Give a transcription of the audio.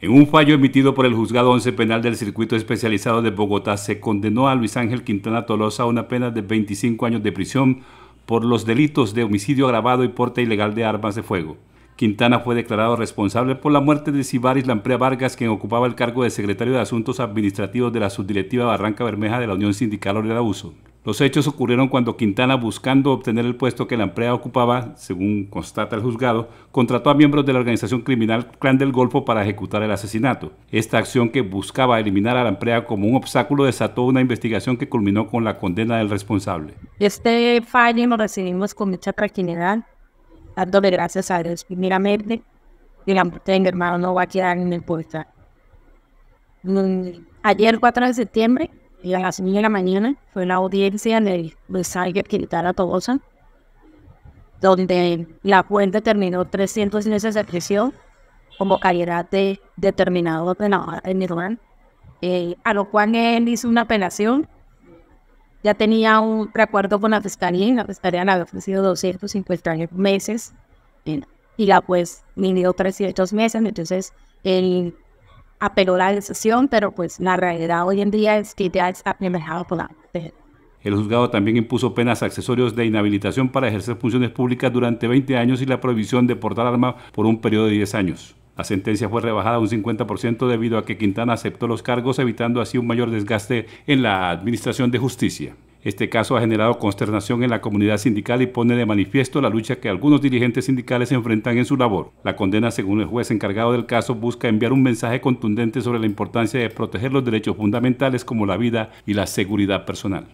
En un fallo emitido por el Juzgado 11 Penal del Circuito Especializado de Bogotá, se condenó a Luis Ángel Quintana Tolosa a una pena de 25 años de prisión por los delitos de homicidio agravado y porte ilegal de armas de fuego. Quintana fue declarado responsable por la muerte de Sibaris Lamprea Vargas, quien ocupaba el cargo de secretario de Asuntos Administrativos de la Subdirectiva Barranca Bermeja de la Unión Sindical Obrera Abuso. Los hechos ocurrieron cuando Quintana, buscando obtener el puesto que la amplia ocupaba, según constata el juzgado, contrató a miembros de la organización criminal Clan del Golfo para ejecutar el asesinato. Esta acción que buscaba eliminar a la amplia como un obstáculo desató una investigación que culminó con la condena del responsable. Este fallo lo recibimos con mucha tranquilidad, dándole gracias a Dios primeramente y la muerte de mi hermano no va a quedar en el puesto. Mm, ayer, 4 de septiembre, y a las 9 de la mañana fue la audiencia en el Versailles Quintana Tobosa, donde la juez determinó 300 meses de prisión como calidad de determinado penal en Irlanda, eh, a lo cual él hizo una apelación. Ya tenía un recuerdo con la fiscalía y la fiscalía le había ofrecido 250 meses eh, y la pues midió 300 meses, entonces él apeló la decisión, pero pues la realidad hoy en día es que ya está por la El juzgado también impuso penas accesorios de inhabilitación para ejercer funciones públicas durante 20 años y la prohibición de portar arma por un periodo de 10 años. La sentencia fue rebajada un 50% debido a que Quintana aceptó los cargos, evitando así un mayor desgaste en la Administración de Justicia. Este caso ha generado consternación en la comunidad sindical y pone de manifiesto la lucha que algunos dirigentes sindicales enfrentan en su labor. La condena, según el juez encargado del caso, busca enviar un mensaje contundente sobre la importancia de proteger los derechos fundamentales como la vida y la seguridad personal.